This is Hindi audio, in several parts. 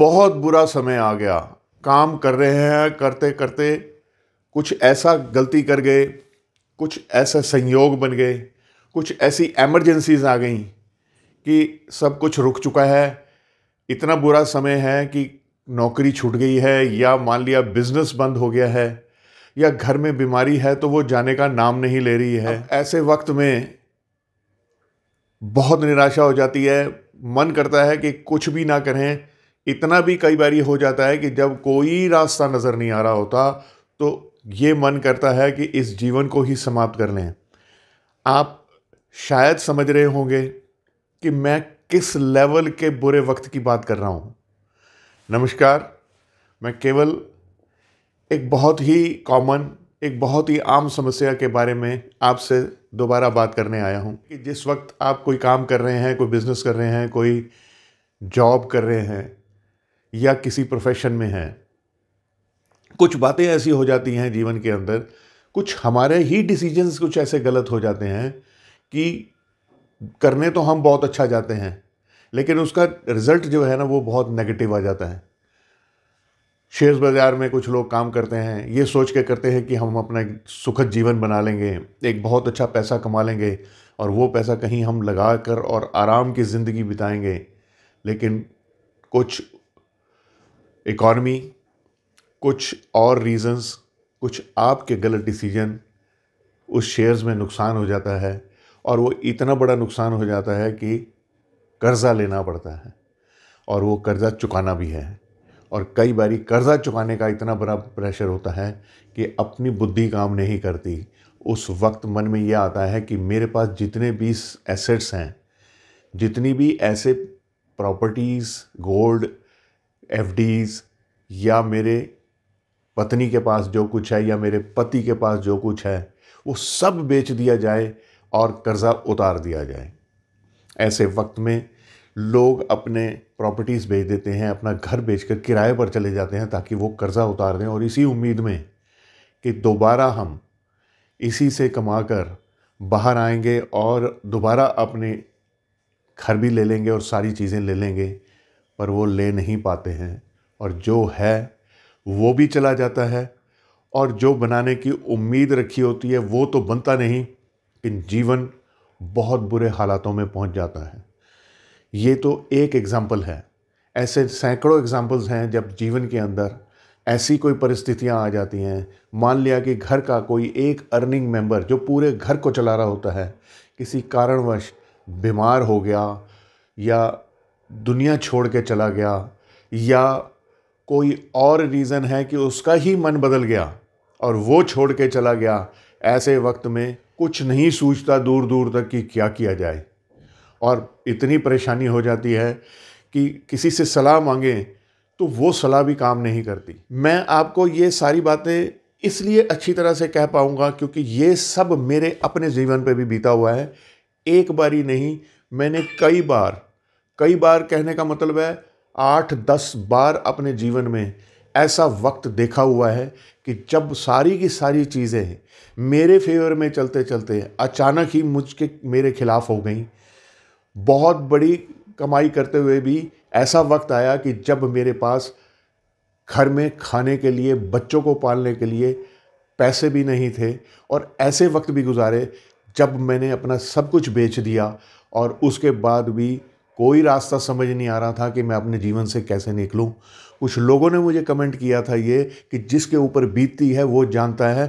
बहुत बुरा समय आ गया काम कर रहे हैं करते करते कुछ ऐसा गलती कर गए कुछ ऐसा संयोग बन गए कुछ ऐसी एमरजेंसीज आ गई कि सब कुछ रुक चुका है इतना बुरा समय है कि नौकरी छूट गई है या मान लिया बिजनेस बंद हो गया है या घर में बीमारी है तो वो जाने का नाम नहीं ले रही है ऐसे वक्त में बहुत निराशा हो जाती है मन करता है कि कुछ भी ना करें इतना भी कई बार हो जाता है कि जब कोई रास्ता नज़र नहीं आ रहा होता तो ये मन करता है कि इस जीवन को ही समाप्त कर लें आप शायद समझ रहे होंगे कि मैं किस लेवल के बुरे वक्त की बात कर रहा हूँ नमस्कार मैं केवल एक बहुत ही कॉमन एक बहुत ही आम समस्या के बारे में आपसे दोबारा बात करने आया हूँ कि जिस वक्त आप कोई काम कर रहे हैं कोई बिज़नेस कर रहे हैं कोई जॉब कर रहे हैं या किसी प्रोफेशन में हैं कुछ बातें ऐसी हो जाती हैं जीवन के अंदर कुछ हमारे ही डिसीजंस कुछ ऐसे गलत हो जाते हैं कि करने तो हम बहुत अच्छा जाते हैं लेकिन उसका रिज़ल्ट जो है ना वो बहुत नेगेटिव आ जाता है शेयर बाज़ार में कुछ लोग काम करते हैं ये सोच के करते हैं कि हम अपना एक सुखद जीवन बना लेंगे एक बहुत अच्छा पैसा कमा लेंगे और वो पैसा कहीं हम लगा कर और आराम की ज़िंदगी बिताएंगे लेकिन कुछ इकॉनमी कुछ और रीज़न्स कुछ आपके गलत डिसीजन उस शेयर्स में नुकसान हो जाता है और वो इतना बड़ा नुकसान हो जाता है कि कर्ज़ा लेना पड़ता है और वो कर्ज़ा चुकाना भी है और कई बारी कर्ज़ा चुकाने का इतना बड़ा प्रेशर होता है कि अपनी बुद्धि काम नहीं करती उस वक्त मन में यह आता है कि मेरे पास जितने भी एसेट्स हैं जितनी भी ऐसे प्रॉपर्टीज़ गोल्ड एफ या मेरे पत्नी के पास जो कुछ है या मेरे पति के पास जो कुछ है वो सब बेच दिया जाए और कर्ज़ा उतार दिया जाए ऐसे वक्त में लोग अपने प्रॉपर्टीज़ बेच देते हैं अपना घर बेचकर किराए पर चले जाते हैं ताकि वो कर्ज़ा उतार दें और इसी उम्मीद में कि दोबारा हम इसी से कमा कर बाहर आएंगे और दोबारा अपने घर भी ले लेंगे और सारी चीज़ें ले लेंगे पर वो ले नहीं पाते हैं और जो है वो भी चला जाता है और जो बनाने की उम्मीद रखी होती है वो तो बनता नहीं लेकिन जीवन बहुत बुरे हालातों में पहुंच जाता है ये तो एक एग्ज़ाम्पल है ऐसे सैकड़ों एग्ज़ाम्पल्स हैं जब जीवन के अंदर ऐसी कोई परिस्थितियां आ जाती हैं मान लिया कि घर का कोई एक अर्निंग मेंबर जो पूरे घर को चला रहा होता है किसी कारणवश बीमार हो गया या दुनिया छोड़ के चला गया या कोई और रीज़न है कि उसका ही मन बदल गया और वो छोड़ के चला गया ऐसे वक्त में कुछ नहीं सूझता दूर दूर तक कि क्या किया जाए और इतनी परेशानी हो जाती है कि किसी से सलाह मांगें तो वो सलाह भी काम नहीं करती मैं आपको ये सारी बातें इसलिए अच्छी तरह से कह पाऊँगा क्योंकि ये सब मेरे अपने जीवन पे भी बीता हुआ है एक बारी नहीं मैंने कई बार कई बार कहने का मतलब है आठ दस बार अपने जीवन में ऐसा वक्त देखा हुआ है कि जब सारी की सारी चीज़ें मेरे फेवर में चलते चलते अचानक ही मुझ के मेरे खिलाफ हो गई बहुत बड़ी कमाई करते हुए भी ऐसा वक्त आया कि जब मेरे पास घर में खाने के लिए बच्चों को पालने के लिए पैसे भी नहीं थे और ऐसे वक्त भी गुजारे जब मैंने अपना सब कुछ बेच दिया और उसके बाद भी कोई रास्ता समझ नहीं आ रहा था कि मैं अपने जीवन से कैसे निकलूं कुछ लोगों ने मुझे कमेंट किया था ये कि जिसके ऊपर बीतती है वो जानता है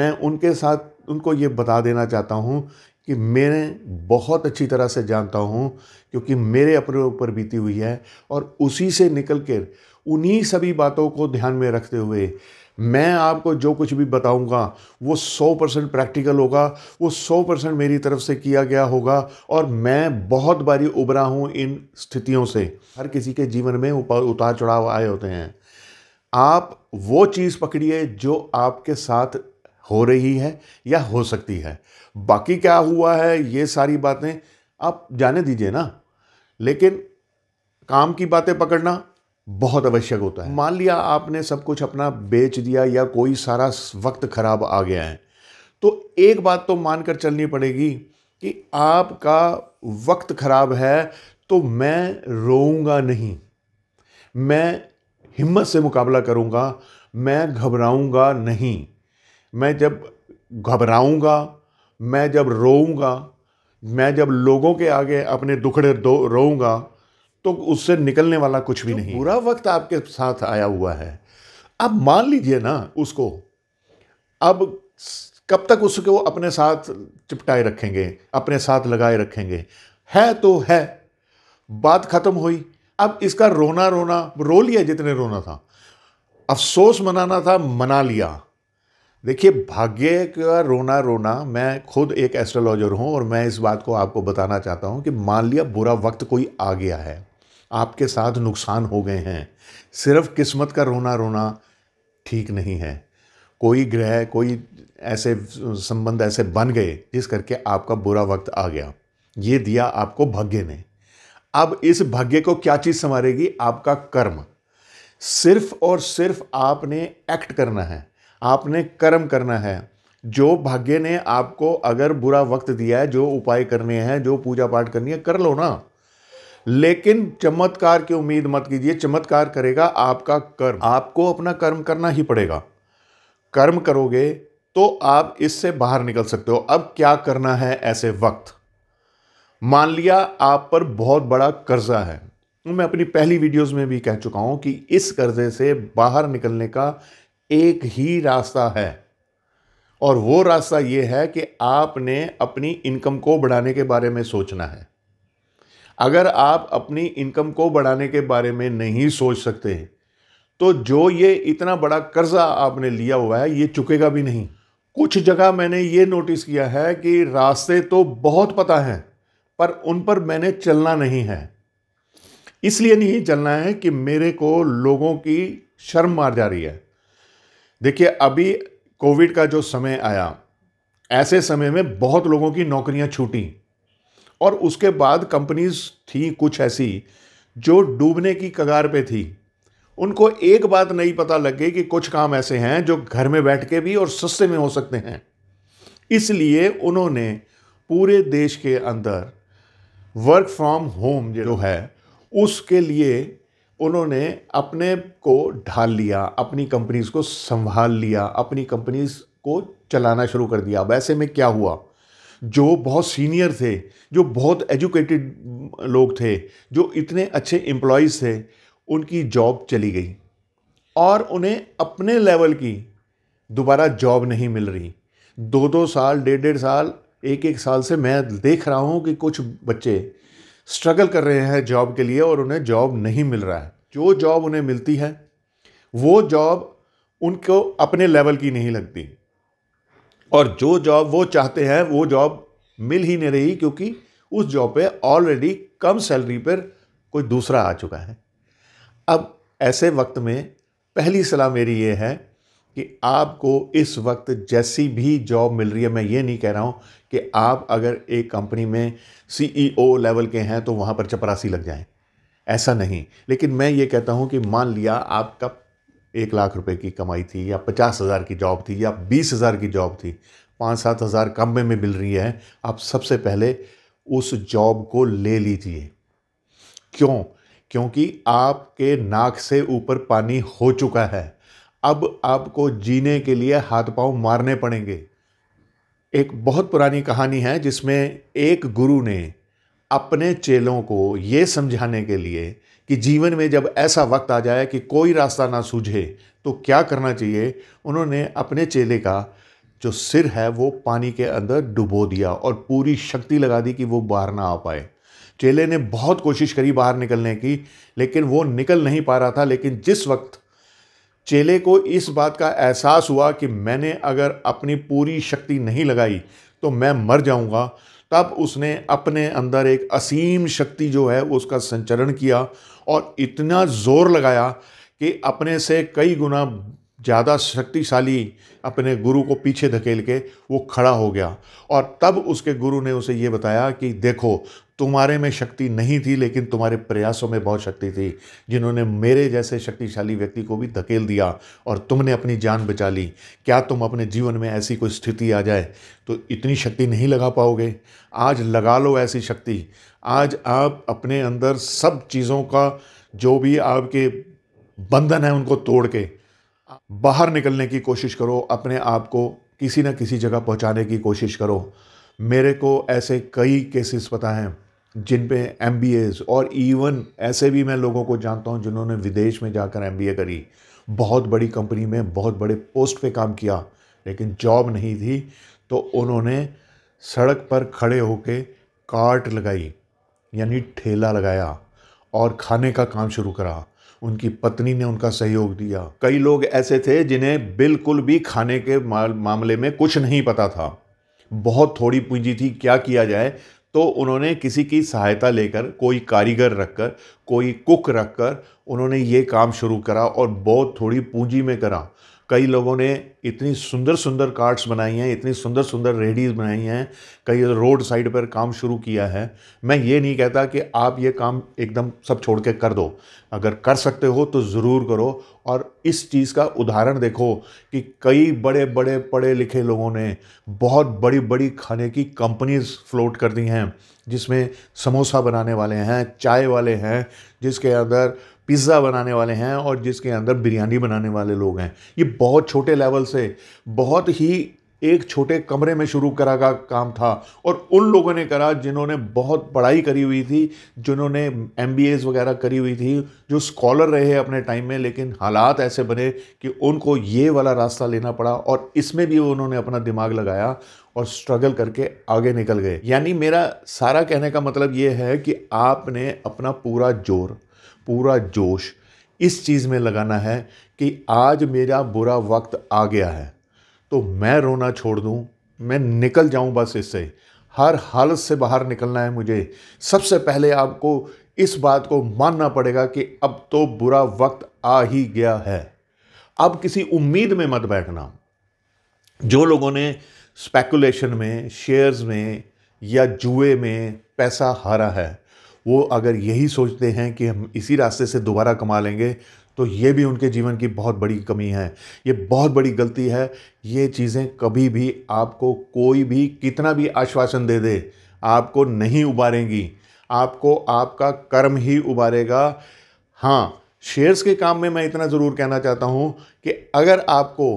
मैं उनके साथ उनको ये बता देना चाहता हूँ कि मैं बहुत अच्छी तरह से जानता हूँ क्योंकि मेरे अपने ऊपर बीती हुई है और उसी से निकल कर उन्हीं सभी बातों को ध्यान में रखते हुए मैं आपको जो कुछ भी बताऊंगा वो 100 परसेंट प्रैक्टिकल होगा वो 100 परसेंट मेरी तरफ से किया गया होगा और मैं बहुत बारी उभरा हूँ इन स्थितियों से हर किसी के जीवन में उतार चढ़ाव आए होते हैं आप वो चीज़ पकड़िए जो आपके साथ हो रही है या हो सकती है बाकी क्या हुआ है ये सारी बातें आप जाने दीजिए ना लेकिन काम की बातें पकड़ना बहुत आवश्यक होता है मान लिया आपने सब कुछ अपना बेच दिया या कोई सारा वक्त खराब आ गया है तो एक बात तो मानकर चलनी पड़ेगी कि आपका वक्त खराब है तो मैं रोऊंगा नहीं मैं हिम्मत से मुकाबला करूंगा मैं घबराऊंगा नहीं मैं जब घबराऊंगा मैं जब रोऊंगा मैं जब लोगों के आगे अपने दुखड़े रोऊंगा तो उससे निकलने वाला कुछ भी तो नहीं बुरा वक्त आपके साथ आया हुआ है अब मान लीजिए ना उसको अब कब तक उसको अपने साथ चिपटाए रखेंगे अपने साथ लगाए रखेंगे है तो है बात ख़त्म हुई अब इसका रोना रोना रो लिया जितने रोना था अफसोस मनाना था मना लिया देखिए भाग्य का रोना रोना मैं खुद एक एस्ट्रोलॉजर हूँ और मैं इस बात को आपको बताना चाहता हूँ कि मान लिया बुरा वक्त कोई आ गया है आपके साथ नुकसान हो गए हैं सिर्फ किस्मत का रोना रोना ठीक नहीं है कोई ग्रह कोई ऐसे संबंध ऐसे बन गए जिस करके आपका बुरा वक्त आ गया ये दिया आपको भाग्य ने अब इस भाग्य को क्या चीज़ संवारेगी आपका कर्म सिर्फ और सिर्फ आपने एक्ट करना है आपने कर्म करना है जो भाग्य ने आपको अगर बुरा वक्त दिया है जो उपाय करने हैं जो पूजा पाठ करनी है कर लो ना लेकिन चमत्कार की उम्मीद मत कीजिए चमत्कार करेगा आपका कर्म आपको अपना कर्म करना ही पड़ेगा कर्म करोगे तो आप इससे बाहर निकल सकते हो अब क्या करना है ऐसे वक्त मान लिया आप पर बहुत बड़ा कर्जा है मैं अपनी पहली वीडियोस में भी कह चुका हूं कि इस कर्जे से बाहर निकलने का एक ही रास्ता है और वो रास्ता ये है कि आपने अपनी इनकम को बढ़ाने के बारे में सोचना है अगर आप अपनी इनकम को बढ़ाने के बारे में नहीं सोच सकते तो जो ये इतना बड़ा कर्ज़ा आपने लिया हुआ है ये चुकेगा भी नहीं कुछ जगह मैंने ये नोटिस किया है कि रास्ते तो बहुत पता हैं पर उन पर मैंने चलना नहीं है इसलिए नहीं चलना है कि मेरे को लोगों की शर्म मार जा रही है देखिए अभी कोविड का जो समय आया ऐसे समय में बहुत लोगों की नौकरियां छूटी और उसके बाद कंपनीज थी कुछ ऐसी जो डूबने की कगार पे थी उनको एक बात नहीं पता लग गई कि कुछ काम ऐसे हैं जो घर में बैठ के भी और सस्ते में हो सकते हैं इसलिए उन्होंने पूरे देश के अंदर वर्क फ्रॉम होम जो है उसके लिए उन्होंने अपने को ढाल लिया अपनी कंपनीज को संभाल लिया अपनी कंपनीज को चलाना शुरू कर दिया अब ऐसे में क्या हुआ जो बहुत सीनियर थे जो बहुत एजुकेटेड लोग थे जो इतने अच्छे एम्प्लॉयज़ थे उनकी जॉब चली गई और उन्हें अपने लेवल की दोबारा जॉब नहीं मिल रही दो दो साल डेढ़ डेढ़ साल एक एक साल से मैं देख रहा हूँ कि कुछ बच्चे स्ट्रगल कर रहे हैं जॉब के लिए और उन्हें जॉब नहीं मिल रहा है जो जॉब उन्हें मिलती है वो जॉब उनको अपने लेवल की नहीं लगती और जो जॉब वो चाहते हैं वो जॉब मिल ही नहीं रही क्योंकि उस जॉब पे ऑलरेडी कम सैलरी पर कोई दूसरा आ चुका है अब ऐसे वक्त में पहली सलाह मेरी ये है कि आपको इस वक्त जैसी भी जॉब मिल रही है मैं ये नहीं कह रहा हूँ कि आप अगर एक कंपनी में सीईओ लेवल e के हैं तो वहाँ पर चपरासी लग जाएं ऐसा नहीं लेकिन मैं ये कहता हूँ कि मान लिया आपका एक लाख रुपए की कमाई थी या पचास हज़ार की जॉब थी या बीस हज़ार की जॉब थी पाँच सात हज़ार कम में मिल रही है आप सबसे पहले उस जॉब को ले लीजिए क्यों क्योंकि आपके नाक से ऊपर पानी हो चुका है अब आपको जीने के लिए हाथ पांव मारने पड़ेंगे एक बहुत पुरानी कहानी है जिसमें एक गुरु ने अपने चेलों को ये समझाने के लिए कि जीवन में जब ऐसा वक्त आ जाए कि कोई रास्ता ना सूझे तो क्या करना चाहिए उन्होंने अपने चेले का जो सिर है वो पानी के अंदर डुबो दिया और पूरी शक्ति लगा दी कि वो बाहर ना आ पाए चेले ने बहुत कोशिश करी बाहर निकलने की लेकिन वो निकल नहीं पा रहा था लेकिन जिस वक्त चेले को इस बात का एहसास हुआ कि मैंने अगर अपनी पूरी शक्ति नहीं लगाई तो मैं मर जाऊंगा तब उसने अपने अंदर एक असीम शक्ति जो है उसका संचरण किया और इतना ज़ोर लगाया कि अपने से कई गुना ज़्यादा शक्तिशाली अपने गुरु को पीछे धकेल के वो खड़ा हो गया और तब उसके गुरु ने उसे ये बताया कि देखो तुम्हारे में शक्ति नहीं थी लेकिन तुम्हारे प्रयासों में बहुत शक्ति थी जिन्होंने मेरे जैसे शक्तिशाली व्यक्ति को भी धकेल दिया और तुमने अपनी जान बचा ली क्या तुम अपने जीवन में ऐसी कोई स्थिति आ जाए तो इतनी शक्ति नहीं लगा पाओगे आज लगा लो ऐसी शक्ति आज आप अपने अंदर सब चीज़ों का जो भी आपके बंधन है उनको तोड़ के बाहर निकलने की कोशिश करो अपने आप को किसी न किसी जगह पहुंचाने की कोशिश करो मेरे को ऐसे कई केसेस पता हैं जिन पे एम और इवन ऐसे भी मैं लोगों को जानता हूँ जिन्होंने विदेश में जाकर एम करी बहुत बड़ी कंपनी में बहुत बड़े पोस्ट पे काम किया लेकिन जॉब नहीं थी तो उन्होंने सड़क पर खड़े होकर कार्ट लगाई यानी ठेला लगाया और खाने का काम शुरू करा उनकी पत्नी ने उनका सहयोग दिया कई लोग ऐसे थे जिन्हें बिल्कुल भी खाने के मामले में कुछ नहीं पता था बहुत थोड़ी पूंजी थी क्या किया जाए तो उन्होंने किसी की सहायता लेकर कोई कारीगर रखकर कोई कुक रखकर उन्होंने ये काम शुरू करा और बहुत थोड़ी पूंजी में करा कई लोगों ने इतनी सुंदर सुंदर कार्ड्स बनाई हैं इतनी सुंदर सुंदर रेडीज बनाई हैं कई रोड साइड पर काम शुरू किया है मैं ये नहीं कहता कि आप ये काम एकदम सब छोड़ के कर दो अगर कर सकते हो तो ज़रूर करो और इस चीज़ का उदाहरण देखो कि कई बड़े बड़े पढ़े लिखे लोगों ने बहुत बड़ी बड़ी खाने की कंपनीज फ्लोट कर दी हैं जिसमें समोसा बनाने वाले हैं चाय वाले हैं जिसके अंदर पिज़्ज़ा बनाने वाले हैं और जिसके अंदर बिरयानी बनाने वाले लोग हैं ये बहुत छोटे लेवल से बहुत ही एक छोटे कमरे में शुरू करा का काम था और उन लोगों ने करा जिन्होंने बहुत पढ़ाई करी हुई थी जिन्होंने एम वगैरह करी हुई थी जो स्कॉलर रहे अपने टाइम में लेकिन हालात ऐसे बने कि उनको ये वाला रास्ता लेना पड़ा और इसमें भी उन्होंने अपना दिमाग लगाया और स्ट्रगल करके आगे निकल गए यानी मेरा सारा कहने का मतलब ये है कि आपने अपना पूरा जोर पूरा जोश इस चीज़ में लगाना है कि आज मेरा बुरा वक्त आ गया है तो मैं रोना छोड़ दूँ मैं निकल जाऊँ बस इससे हर हालत से बाहर निकलना है मुझे सबसे पहले आपको इस बात को मानना पड़ेगा कि अब तो बुरा वक्त आ ही गया है अब किसी उम्मीद में मत बैठना जो लोगों ने स्पेकुलेशन में शेयर्स में या जुए में पैसा हारा है वो अगर यही सोचते हैं कि हम इसी रास्ते से दोबारा कमा लेंगे तो ये भी उनके जीवन की बहुत बड़ी कमी है ये बहुत बड़ी गलती है ये चीज़ें कभी भी आपको कोई भी कितना भी आश्वासन दे दे आपको नहीं उबारेंगी आपको आपका कर्म ही उबारेगा हाँ शेयर्स के काम में मैं इतना ज़रूर कहना चाहता हूँ कि अगर आपको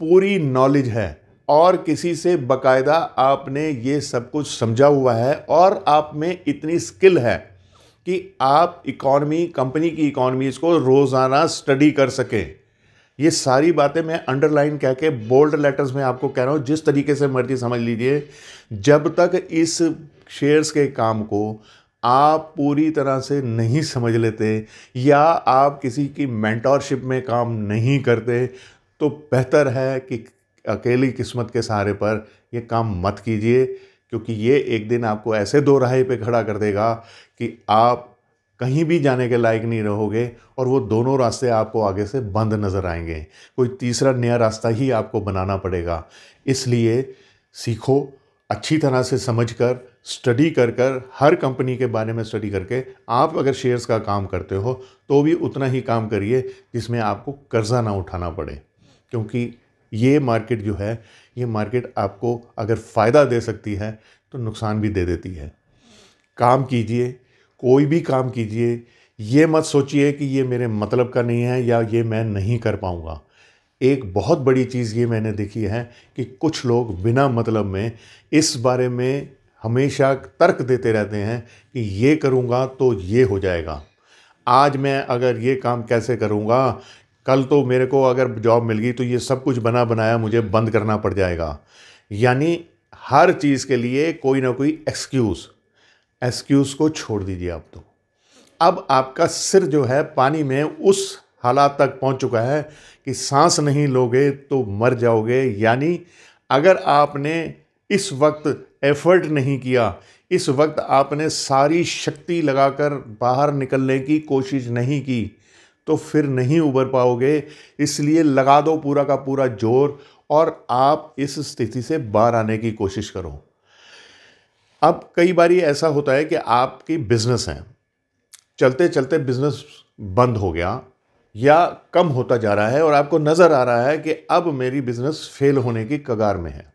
पूरी नॉलेज है और किसी से बकायदा आपने ये सब कुछ समझा हुआ है और आप में इतनी स्किल है कि आप इकॉनमी कंपनी की इकॉनमीज़ को रोज़ाना स्टडी कर सकें ये सारी बातें मैं अंडरलाइन कह के बोल्ड लेटर्स में आपको कह रहा हूँ जिस तरीके से मर्जी समझ लीजिए जब तक इस शेयर्स के काम को आप पूरी तरह से नहीं समझ लेते या आप किसी की मेंटोरशिप में काम नहीं करते तो बेहतर है कि अकेली किस्मत के सहारे पर ये काम मत कीजिए क्योंकि ये एक दिन आपको ऐसे दो राहे पे खड़ा कर देगा कि आप कहीं भी जाने के लायक नहीं रहोगे और वो दोनों रास्ते आपको आगे से बंद नज़र आएंगे कोई तीसरा नया रास्ता ही आपको बनाना पड़ेगा इसलिए सीखो अच्छी तरह से समझ कर स्टडी कर कर हर कंपनी के बारे में स्टडी करके आप अगर शेयर्स का काम करते हो तो भी उतना ही काम करिए जिसमें आपको कर्ज़ा ना उठाना पड़े क्योंकि ये मार्केट जो है ये मार्केट आपको अगर फ़ायदा दे सकती है तो नुकसान भी दे देती है काम कीजिए कोई भी काम कीजिए ये मत सोचिए कि ये मेरे मतलब का नहीं है या ये मैं नहीं कर पाऊँगा एक बहुत बड़ी चीज़ ये मैंने देखी है कि कुछ लोग बिना मतलब में इस बारे में हमेशा तर्क देते रहते हैं कि ये करूँगा तो ये हो जाएगा आज मैं अगर ये काम कैसे करूँगा कल तो मेरे को अगर जॉब मिल गई तो ये सब कुछ बना बनाया मुझे बंद करना पड़ जाएगा यानी हर चीज़ के लिए कोई ना कोई एक्सक्यूज़ एक्सक्यूज़ को छोड़ दीजिए आप तो अब आपका सिर जो है पानी में उस हालात तक पहुंच चुका है कि सांस नहीं लोगे तो मर जाओगे यानी अगर आपने इस वक्त एफर्ट नहीं किया इस वक्त आपने सारी शक्ति लगाकर बाहर निकलने की कोशिश नहीं की तो फिर नहीं उबर पाओगे इसलिए लगा दो पूरा का पूरा जोर और आप इस स्थिति से बाहर आने की कोशिश करो अब कई बार ऐसा होता है कि आपकी बिज़नेस है चलते चलते बिज़नेस बंद हो गया या कम होता जा रहा है और आपको नज़र आ रहा है कि अब मेरी बिज़नेस फेल होने की कगार में है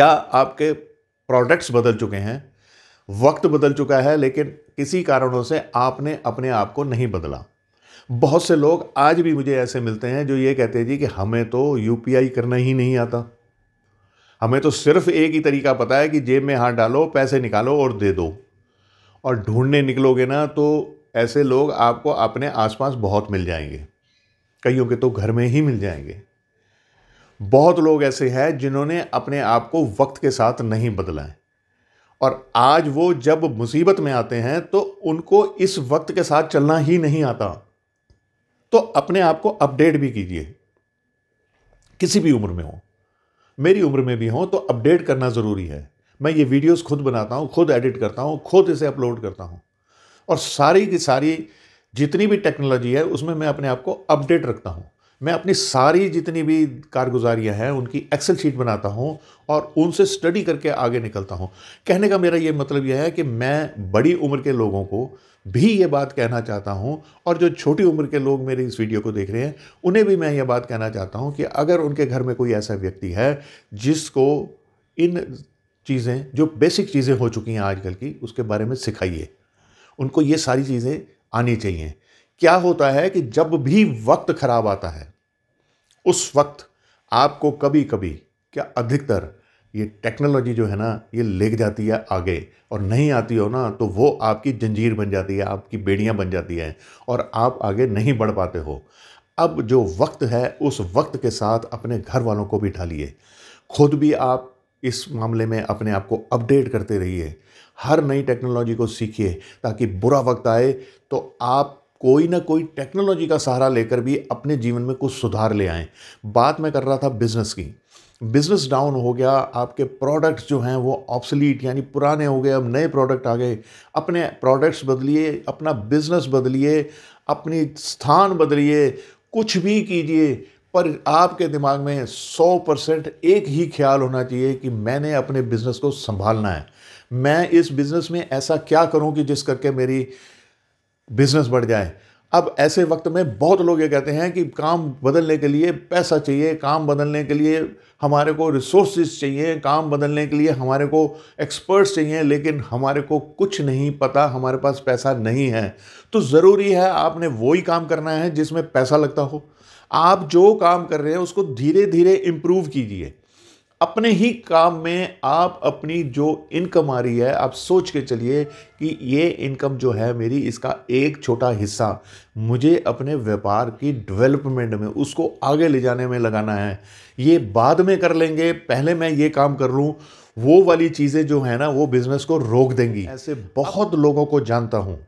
या आपके प्रोडक्ट्स बदल चुके हैं वक्त बदल चुका है लेकिन किसी कारणों से आपने अपने आप को नहीं बदला बहुत से लोग आज भी मुझे ऐसे मिलते हैं जो ये कहते हैं जी कि हमें तो यू करना ही नहीं आता हमें तो सिर्फ एक ही तरीका पता है कि जेब में हाथ डालो पैसे निकालो और दे दो और ढूंढने निकलोगे ना तो ऐसे लोग आपको अपने आसपास बहुत मिल जाएंगे कईयों के तो घर में ही मिल जाएंगे बहुत लोग ऐसे हैं जिन्होंने अपने आप को वक्त के साथ नहीं बदला है और आज वो जब मुसीबत में आते हैं तो उनको इस वक्त के साथ चलना ही नहीं आता तो अपने आप को अपडेट भी कीजिए किसी भी उम्र में हो मेरी उम्र में भी हो तो अपडेट करना ज़रूरी है मैं ये वीडियोस खुद बनाता हूँ खुद एडिट करता हूँ खुद इसे अपलोड करता हूँ और सारी की सारी जितनी भी टेक्नोलॉजी है उसमें मैं अपने आप को अपडेट रखता हूँ मैं अपनी सारी जितनी भी कारगुजारियाँ हैं उनकी एक्सेल शीट बनाता हूँ और उनसे स्टडी करके आगे निकलता हूँ कहने का मेरा ये मतलब यह है कि मैं बड़ी उम्र के लोगों को भी ये बात कहना चाहता हूँ और जो छोटी उम्र के लोग मेरे इस वीडियो को देख रहे हैं उन्हें भी मैं ये बात कहना चाहता हूँ कि अगर उनके घर में कोई ऐसा व्यक्ति है जिसको इन चीज़ें जो बेसिक चीज़ें हो चुकी हैं आजकल की उसके बारे में सिखाइए उनको ये सारी चीज़ें आनी चाहिए क्या होता है कि जब भी वक्त खराब आता है उस वक्त आपको कभी कभी क्या अधिकतर ये टेक्नोलॉजी जो है ना ये ले जाती है आगे और नहीं आती हो ना तो वो आपकी जंजीर बन जाती है आपकी बेड़ियाँ बन जाती हैं और आप आगे नहीं बढ़ पाते हो अब जो वक्त है उस वक्त के साथ अपने घर वालों को भी ढालिए खुद भी आप इस मामले में अपने आप को अपडेट करते रहिए हर नई टेक्नोलॉजी को सीखिए ताकि बुरा वक्त आए तो आप कोई ना कोई टेक्नोलॉजी का सहारा लेकर भी अपने जीवन में कुछ सुधार ले आएँ बात मैं कर रहा था बिज़नेस की बिज़नेस डाउन हो गया आपके प्रोडक्ट्स जो हैं वो ऑप्सलीट यानी पुराने हो गए अब नए प्रोडक्ट आ गए अपने प्रोडक्ट्स बदलिए अपना बिज़नेस बदलिए अपनी स्थान बदलिए कुछ भी कीजिए पर आपके दिमाग में 100 परसेंट एक ही ख्याल होना चाहिए कि मैंने अपने बिज़नेस को संभालना है मैं इस बिज़नेस में ऐसा क्या करूं कि जिस करके मेरी बिजनेस बढ़ जाए अब ऐसे वक्त में बहुत लोग ये कहते हैं कि काम बदलने के लिए पैसा चाहिए काम बदलने के लिए हमारे को रिसोर्स चाहिए काम बदलने के लिए हमारे को एक्सपर्ट्स चाहिए लेकिन हमारे को कुछ नहीं पता हमारे पास पैसा नहीं है तो ज़रूरी है आपने वही काम करना है जिसमें पैसा लगता हो आप जो काम कर रहे हैं उसको धीरे धीरे इम्प्रूव कीजिए अपने ही काम में आप अपनी जो इनकम आ रही है आप सोच के चलिए कि ये इनकम जो है मेरी इसका एक छोटा हिस्सा मुझे अपने व्यापार की डेवलपमेंट में उसको आगे ले जाने में लगाना है ये बाद में कर लेंगे पहले मैं ये काम कर लूँ वो वाली चीज़ें जो है ना वो बिज़नेस को रोक देंगी ऐसे बहुत लोगों को जानता हूँ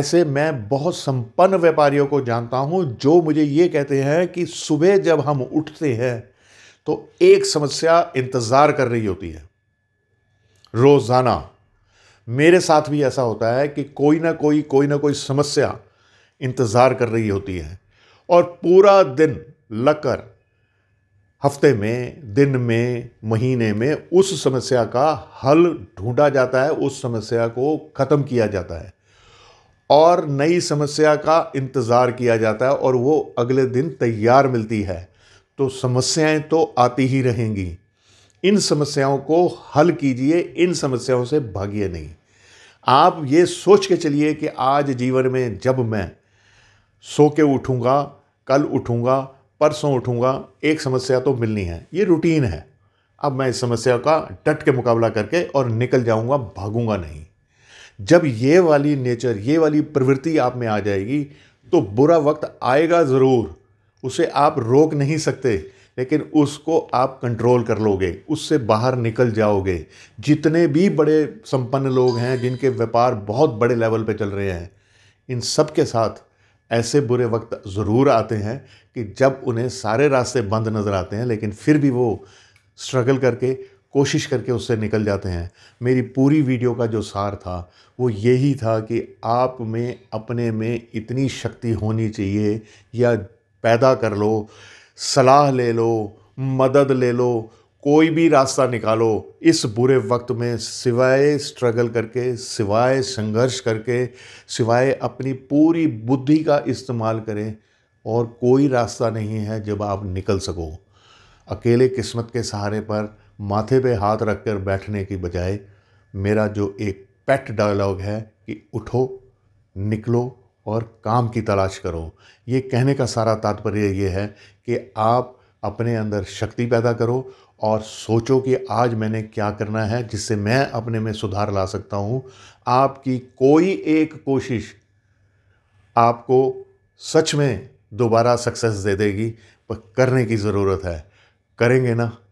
ऐसे मैं बहुत संपन्न व्यापारियों को जानता हूँ जो मुझे ये कहते हैं कि सुबह जब हम उठते हैं तो एक समस्या इंतज़ार कर रही होती है रोज़ाना मेरे साथ भी ऐसा होता है कि कोई ना कोई कोई ना कोई समस्या इंतज़ार कर रही होती है और पूरा दिन लगकर हफ्ते में दिन में महीने में उस समस्या का हल ढूंढा जाता है उस समस्या को ख़त्म किया जाता है और नई समस्या का इंतज़ार किया जाता है और वो अगले दिन तैयार मिलती है तो समस्याएं तो आती ही रहेंगी इन समस्याओं को हल कीजिए इन समस्याओं से भागिए नहीं आप ये सोच के चलिए कि आज जीवन में जब मैं सो के उठूँगा कल उठूँगा परसों उठूँगा एक समस्या तो मिलनी है ये रूटीन है अब मैं इस समस्या का डट के मुकाबला करके और निकल जाऊँगा भागूँगा नहीं जब ये वाली नेचर ये वाली प्रवृत्ति आप में आ जाएगी तो बुरा वक्त आएगा ज़रूर उसे आप रोक नहीं सकते लेकिन उसको आप कंट्रोल कर लोगे उससे बाहर निकल जाओगे जितने भी बड़े संपन्न लोग हैं जिनके व्यापार बहुत बड़े लेवल पे चल रहे हैं इन सब के साथ ऐसे बुरे वक्त ज़रूर आते हैं कि जब उन्हें सारे रास्ते बंद नज़र आते हैं लेकिन फिर भी वो स्ट्रगल करके कोशिश करके उससे निकल जाते हैं मेरी पूरी वीडियो का जो सार था वो यही था कि आप में अपने में इतनी शक्ति होनी चाहिए या पैदा कर लो सलाह ले लो मदद ले लो कोई भी रास्ता निकालो इस बुरे वक्त में सिवाय स्ट्रगल करके सिवाय संघर्ष करके सिवाय अपनी पूरी बुद्धि का इस्तेमाल करें और कोई रास्ता नहीं है जब आप निकल सको अकेले किस्मत के सहारे पर माथे पे हाथ रख कर बैठने की बजाय मेरा जो एक पेट डायलॉग है कि उठो निकलो और काम की तलाश करो ये कहने का सारा तात्पर्य ये है कि आप अपने अंदर शक्ति पैदा करो और सोचो कि आज मैंने क्या करना है जिससे मैं अपने में सुधार ला सकता हूँ आपकी कोई एक कोशिश आपको सच में दोबारा सक्सेस दे देगी पर करने की ज़रूरत है करेंगे ना